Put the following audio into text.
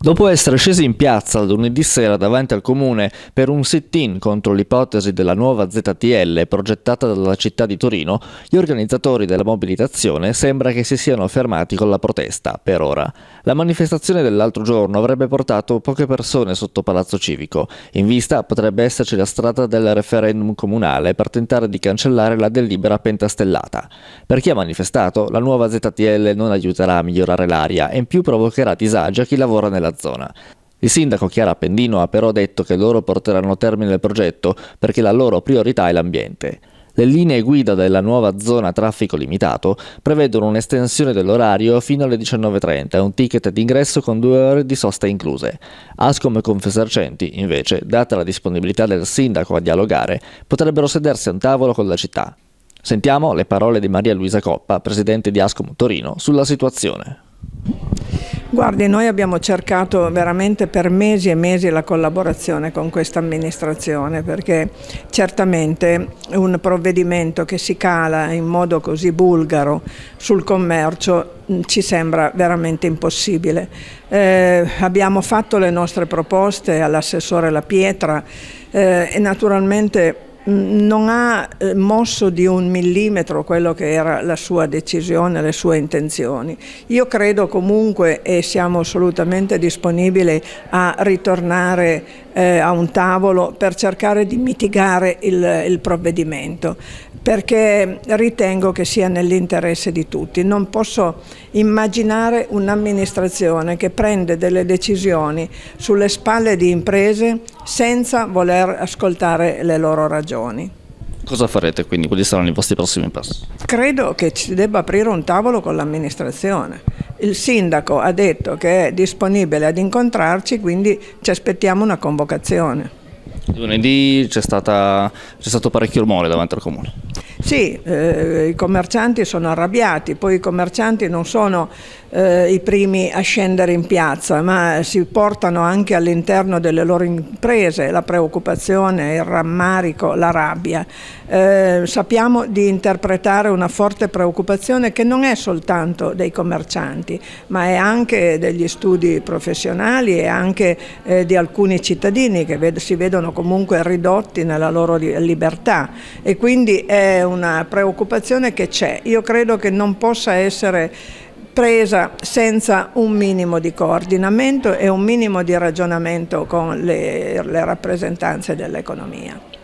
Dopo essere scesi in piazza lunedì sera davanti al comune per un sit-in contro l'ipotesi della nuova ZTL progettata dalla città di Torino, gli organizzatori della mobilitazione sembra che si siano fermati con la protesta, per ora. La manifestazione dell'altro giorno avrebbe portato poche persone sotto Palazzo Civico. In vista potrebbe esserci la strada del referendum comunale per tentare di cancellare la delibera pentastellata. Per chi ha manifestato, la nuova ZTL non aiuterà a migliorare l'aria e in più provocherà disagio a chi lavora nella della zona. Il sindaco Chiara Pendino ha però detto che loro porteranno a termine il progetto perché la loro priorità è l'ambiente. Le linee guida della nuova zona traffico limitato prevedono un'estensione dell'orario fino alle 19.30 e un ticket d'ingresso con due ore di sosta incluse. Ascom e Confesercenti, invece, data la disponibilità del sindaco a dialogare, potrebbero sedersi a un tavolo con la città. Sentiamo le parole di Maria Luisa Coppa, presidente di Ascom Torino, sulla situazione. Guardi, noi abbiamo cercato veramente per mesi e mesi la collaborazione con questa amministrazione perché certamente un provvedimento che si cala in modo così bulgaro sul commercio mm, ci sembra veramente impossibile. Eh, abbiamo fatto le nostre proposte all'assessore La Pietra eh, e naturalmente non ha eh, mosso di un millimetro quello che era la sua decisione, le sue intenzioni. Io credo comunque e siamo assolutamente disponibili a ritornare eh, a un tavolo per cercare di mitigare il, il provvedimento perché ritengo che sia nell'interesse di tutti. Non posso immaginare un'amministrazione che prende delle decisioni sulle spalle di imprese senza voler ascoltare le loro ragioni regioni. Cosa farete quindi? Quali saranno i vostri prossimi passi? Credo che ci debba aprire un tavolo con l'amministrazione. Il sindaco ha detto che è disponibile ad incontrarci, quindi ci aspettiamo una convocazione. Lunedì c'è stato parecchio rumore davanti al comune. Sì, eh, i commercianti sono arrabbiati, poi i commercianti non sono eh, i primi a scendere in piazza, ma si portano anche all'interno delle loro imprese la preoccupazione, il rammarico, la rabbia. Eh, sappiamo di interpretare una forte preoccupazione che non è soltanto dei commercianti, ma è anche degli studi professionali e anche eh, di alcuni cittadini che ved si vedono comunque ridotti nella loro libertà e quindi è una preoccupazione che c'è. Io credo che non possa essere presa senza un minimo di coordinamento e un minimo di ragionamento con le, le rappresentanze dell'economia.